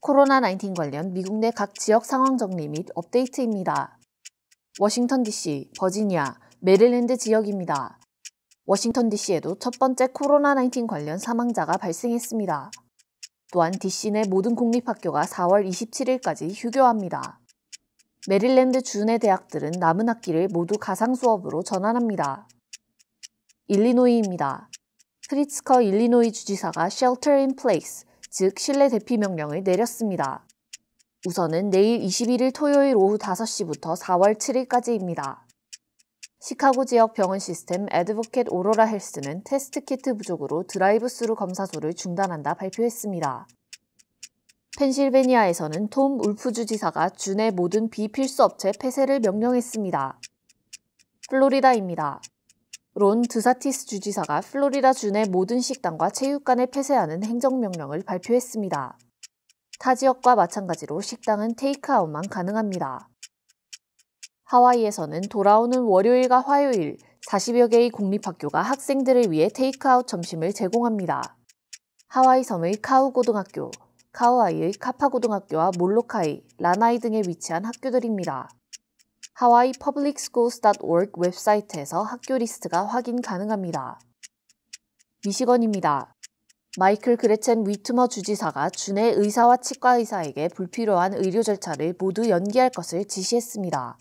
코로나19 관련 미국 내 각 지역 상황 정리 및 업데이트입니다. 워싱턴 DC, 버지니아, 메릴랜드 지역입니다. 워싱턴 DC에도 첫 번째 코로나19 관련 사망자가 발생했습니다. 또한 DC 내 모든 공립학교가 4월 27일까지 휴교합니다. 메릴랜드 주 내 대학들은 남은 학기를 모두 가상 수업으로 전환합니다. 일리노이입니다. 프리츠커 일리노이 주지사가 shelter in place, 즉 실내 대피 명령을 내렸습니다. 우선은 내일 21일 토요일 오후 5시부터 4월 7일까지입니다. 시카고 지역 병원 시스템 에드보켓 오로라 헬스는 테스트 키트 부족으로 드라이브스루 검사소를 중단한다 발표했습니다. 펜실베니아에서는 톰 울프주 지사가 준의 모든 비필수 업체 폐쇄를 명령했습니다. 플로리다입니다. 론 드사티스 주지사가 플로리다 주 내 모든 식당과 체육관을 폐쇄하는 행정명령을 발표했습니다. 타 지역과 마찬가지로 식당은 테이크아웃만 가능합니다. 하와이에서는 돌아오는 월요일과 화요일 40여 개의 공립학교가 학생들을 위해 테이크아웃 점심을 제공합니다. 하와이 섬의 카우 고등학교, 카우아이의 카파 고등학교와 몰로카이, 라나이 등에 위치한 학교들입니다. hawaiipublicschools.org 웹사이트에서 학교 리스트가 확인 가능합니다. 미시건입니다. 마이클 그레첸 위트머 주지사가 준해 의사와 치과 의사에게 불필요한 의료 절차를 모두 연기할 것을 지시했습니다.